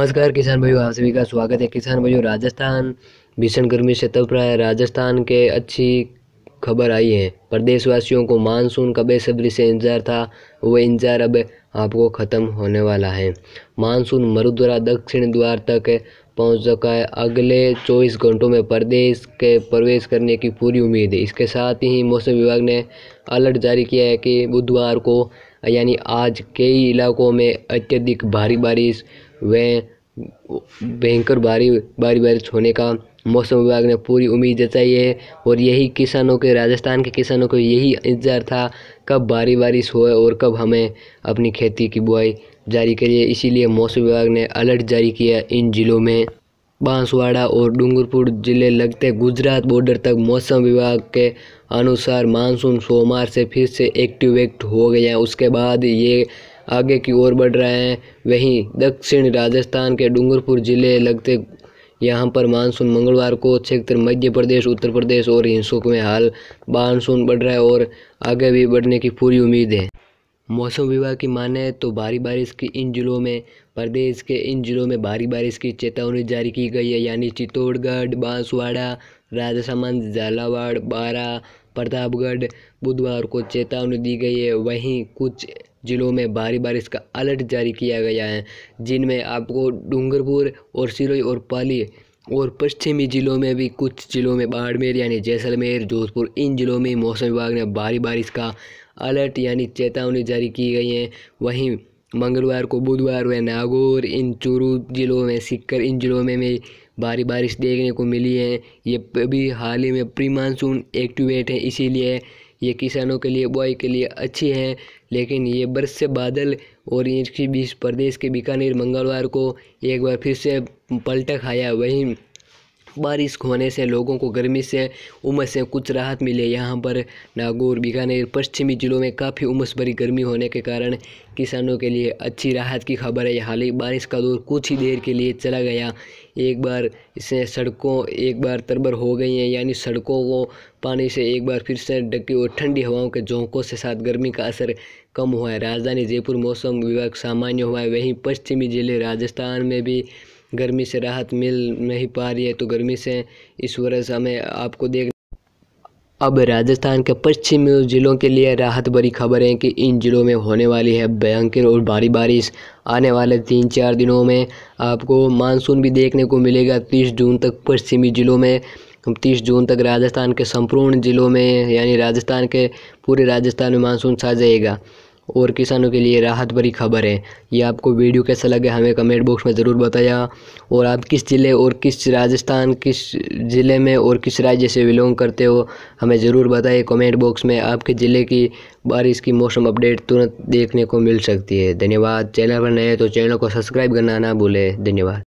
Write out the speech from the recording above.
नमस्कार किसान भाइयों आप सभी का स्वागत है किसान भाइयों राजस्थान भीषण गर्मी से तप रहा है राजस्थान के अच्छी खबर आई है प्रदेशवासियों को मानसून का बेसब्री से इंतजार था वह इंतजार अब आपको ख़त्म होने वाला है मानसून मरुद्वारा दक्षिण द्वार तक पहुंच चुका है अगले 24 घंटों में प्रदेश के प्रवेश करने की पूरी उम्मीद है इसके साथ ही मौसम विभाग ने अलर्ट जारी किया है कि बुधवार को यानी आज कई इलाकों में अत्यधिक भारी बारिश वह भयंकर भारी बारी बारिश होने का मौसम विभाग ने पूरी उम्मीद जताई है और यही किसानों के राजस्थान के किसानों को यही इंतज़ार था कब भारी बारिश हो और कब हमें अपनी खेती की बुआई जारी करिए इसीलिए मौसम विभाग ने अलर्ट जारी किया इन ज़िलों में बांसवाड़ा और डूंगरपुर जिले लगते गुजरात बॉर्डर तक मौसम विभाग के अनुसार मानसून सोमवार से फिर से एक्टिवेट हो गया उसके बाद ये आगे की ओर बढ़ रहे हैं वहीं दक्षिण राजस्थान के डूंगरपुर ज़िले लगते यहाँ पर मानसून मंगलवार को क्षेत्र मध्य प्रदेश उत्तर प्रदेश और हिंसुक में हाल मानसून बढ़ रहा है और आगे भी बढ़ने की पूरी उम्मीद है मौसम विभाग की माने तो भारी बारिश की इन जिलों में प्रदेश के इन जिलों में भारी बारिश की चेतावनी जारी की गई है यानी चित्तौड़गढ़ बांसवाड़ा राजसमंद झालावाड़ बारा प्रतापगढ़ बुधवार को चेतावनी दी गई है वहीं कुछ ज़िलों में भारी बारिश का अलर्ट जारी किया गया है जिनमें आपको डूंगरपुर और सिरोई और पाली और पश्चिमी ज़िलों में भी कुछ ज़िलों में बाड़मेर यानी जैसलमेर जोधपुर इन ज़िलों में मौसम विभाग ने भारी बारिश का अलर्ट यानी चेतावनी जारी की गई है वहीं मंगलवार को बुधवार व नागौर इन चूरू ज़िलों में सिक्कर इन ज़िलों में भी भारी बारिश देखने को मिली है ये अभी हाल ही में प्री मानसून एक्टिवेट है इसीलिए ये किसानों के लिए बुआई के लिए अच्छी हैं लेकिन ये से बादल और इसके बीच प्रदेश के बीकानेर मंगलवार को एक बार फिर से पलटक खाया वहीं बारिश होने से लोगों को गर्मी से उमस से कुछ राहत मिली है यहाँ पर नागौर बीकानेर पश्चिमी जिलों में काफ़ी उमस भरी गर्मी होने के कारण किसानों के लिए अच्छी राहत की खबर है हाल ही बारिश का दौर कुछ ही देर के लिए चला गया एक बार इससे सड़कों एक बार तरबर हो गई हैं यानी सड़कों को पानी से एक बार फिर से डकी और ठंडी हवाओं के झोंकों से साथ गर्मी का असर कम हुआ है राजधानी जयपुर मौसम विभाग सामान्य हुआ है वहीं पश्चिमी जिले राजस्थान में भी गर्मी से राहत मिल नहीं पा रही है तो गर्मी से इस वर्ष हमें आपको देख अब राजस्थान के पश्चिमी ज़िलों के लिए राहत भरी खबर है कि इन ज़िलों में होने वाली है भयंकर और भारी बारिश आने वाले तीन चार दिनों में आपको मानसून भी देखने को मिलेगा तीस जून तक पश्चिमी ज़िलों में तीस जून तक राजस्थान के संपूर्ण ज़िलों में यानी राजस्थान के पूरे राजस्थान में मानसून छा जाएगा और किसानों के लिए राहत भरी खबर है ये आपको वीडियो कैसा लगे हमें कमेंट बॉक्स में ज़रूर बताया और आप किस ज़िले और किस राजस्थान किस ज़िले में और किस राज्य से बिलोंग करते हो हमें ज़रूर बताइए कमेंट बॉक्स में आपके ज़िले की बारिश की मौसम अपडेट तुरंत देखने को मिल सकती है धन्यवाद चैनल पर नए तो चैनल को सब्सक्राइब करना ना भूलें धन्यवाद